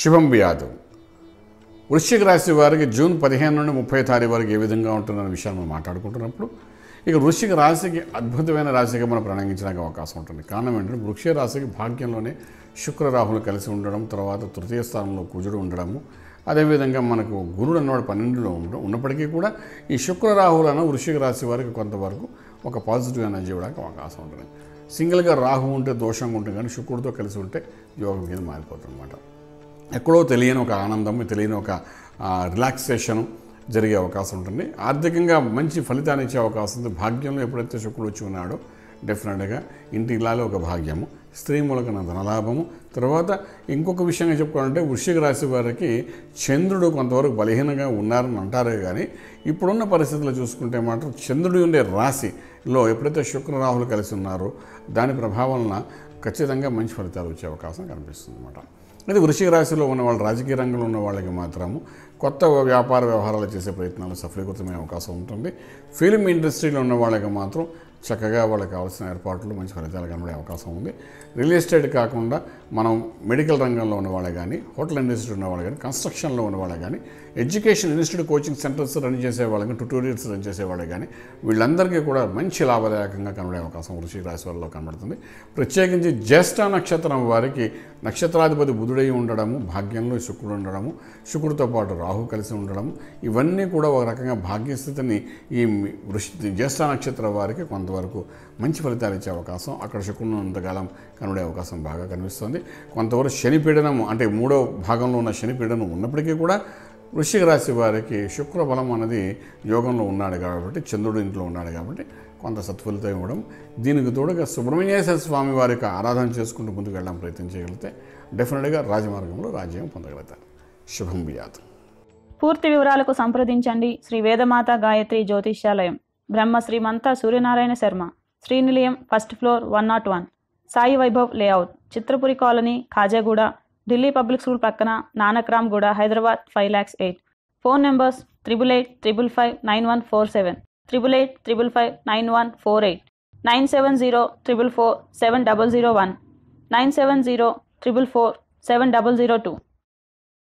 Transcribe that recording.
శుభం వ్యాధు వృశ్చిక రాశి వారికి జూన్ పదిహేను నుండి ముప్పై తారీఖు వరకు ఏ విధంగా ఉంటుందనే విషయాన్ని మనం మాట్లాడుకుంటున్నప్పుడు ఇక వృశ్చిక రాశికి అద్భుతమైన రాశిగా మనం ప్రణంగించడానికి అవకాశం ఉంటుంది కారణం ఏంటంటే వృక్ష రాశికి భాగ్యంలోనే శుక్రరాహులు కలిసి ఉండడం తర్వాత తృతీయ స్థానంలో కుజుడు ఉండడము అదేవిధంగా మనకు గురుడు అన్నవాడు పన్నెండులో ఉండడం ఉన్నప్పటికీ కూడా ఈ శుక్రరాహులను వృశ్చిక రాశి వారికి కొంతవరకు ఒక పాజిటివ్ ఎనర్జీ ఇవ్వడానికి అవకాశం ఉంటుంది సింగిల్గా రాహు ఉంటే దోషంగా ఉంటుంది కానీ శుక్రుడితో కలిసి ఉంటే యోగం మీద మారిపోతుంది అన్నమాట ఎక్కడో తెలియని ఒక ఆనందం తెలియని ఒక రిలాక్సేషను జరిగే అవకాశం ఉంటుంది ఆర్థికంగా మంచి ఫలితాన్ని ఇచ్చే అవకాశం ఉంది భాగ్యంలో ఎప్పుడైతే శుక్రుడు వచ్చి ఉన్నాడో డెఫినెట్గా ఇంటి ఇలాలో ఒక భాగ్యము స్త్రీ మూలకన ధనలాభము తర్వాత ఇంకొక విషయంగా చెప్పుకోవాలంటే వృషిక రాశి వారికి చంద్రుడు కొంతవరకు బలహీనంగా ఉన్నారని అంటారే కానీ ఇప్పుడున్న పరిస్థితులు చూసుకుంటే మాత్రం చంద్రుడు ఉండే రాశిలో ఎప్పుడైతే శుక్ర రాహులు కలిసి ఉన్నారో దాని ప్రభావం ఖచ్చితంగా మంచి ఫలితాలు వచ్చే అవకాశం కనిపిస్తుంది అన్నమాట అది వృషిక రాశిలో ఉన్న వాళ్ళు రాజకీయ రంగంలో ఉన్న వాళ్ళకి మాత్రము కొత్త వ్యాపార వ్యవహారాలు చేసే ప్రయత్నాలు సఫలీకృతమయ్యే అవకాశం ఉంటుంది ఫిలిం ఇండస్ట్రీలో ఉన్న వాళ్ళకి మాత్రం చక్కగా వాళ్ళకి కావాల్సిన ఏర్పాట్లు మంచి ఫలితాలు కనబడే అవకాశం ఉంది రియల్ ఎస్టేట్ కాకుండా మనం మెడికల్ రంగంలో ఉన్నవాళ్ళే కానీ హోటల్ ఇండస్ట్రీ ఉన్నవాళ్ళు కానీ కన్స్ట్రక్షన్లో ఉన్నవాళ్ళే కానీ education institute coaching centres run చేసే వాళ్ళు కానీ ట్యూటోరియల్స్ రన్ చేసేవాళ్ళు కానీ వీళ్ళందరికీ కూడా మంచి లాభదాయకంగా కనబడే అవకాశం వృషిక రాశి వాళ్ళలో కనబడుతుంది ప్రత్యేకించి జ్యేష్ఠ నక్షత్రం వారికి నక్షత్రాధిపతి బుధుడై ఉండడము భాగ్యంలో శుక్రుడు ఉండడము శుక్రుడితో పాటు రాహు కలిసి ఉండడము ఇవన్నీ కూడా ఒక రకంగా భాగ్యస్థితిని ఈ వృషి జ్యేష్ఠ నక్షత్రం వారికి కొంత వరకు మంచి ఫలితాలు ఇచ్చే అవకాశం అక్కడ శుక్రుడు ఉన్నంతకాలం కనుడే అవకాశం బాగా కనిపిస్తుంది కొంతవరకు శని పీడనం అంటే మూడో భాగంలో ఉన్న శని పీడనం ఉన్నప్పటికీ కూడా వృషిక రాశి వారికి శుక్ర బలం అనేది యోగంలో ఉన్నాడు కాబట్టి చంద్రుడు ఇంట్లో ఉన్నాడు కాబట్టి కొంత సత్ఫలితం ఇవ్వడం దీనికి తోడుగా సుబ్రహ్మణ్యేశ్వర స్వామి వారి యొక్క ఆరాధన చేసుకుంటూ ముందుకు వెళ్ళడం ప్రయత్నం చేయగలిగితే డెఫినెట్గా రాజమార్గంలో రాజ్యం పొందగలుగుతారు శుభం పూర్తి వివరాలకు సంప్రదించండి Shri Vedamata Gayatri Jyotishyalayam Brahma Srimantha Suryanarayana Sharma Srinilayam first floor one not one Sai Vaibhav layout Chitrapuri colony Khajaguda Delhi public school పక్కన నానక్రామ్గూడ గూడ హైదరాబాద్ ఫైవ్ ల్యాక్స్ eight phone numbers triple eight triple five nine one four seven triple eight triple five nine one four eight nine seven zero triple four seven double zero one nine seven zero triple four seven double zero two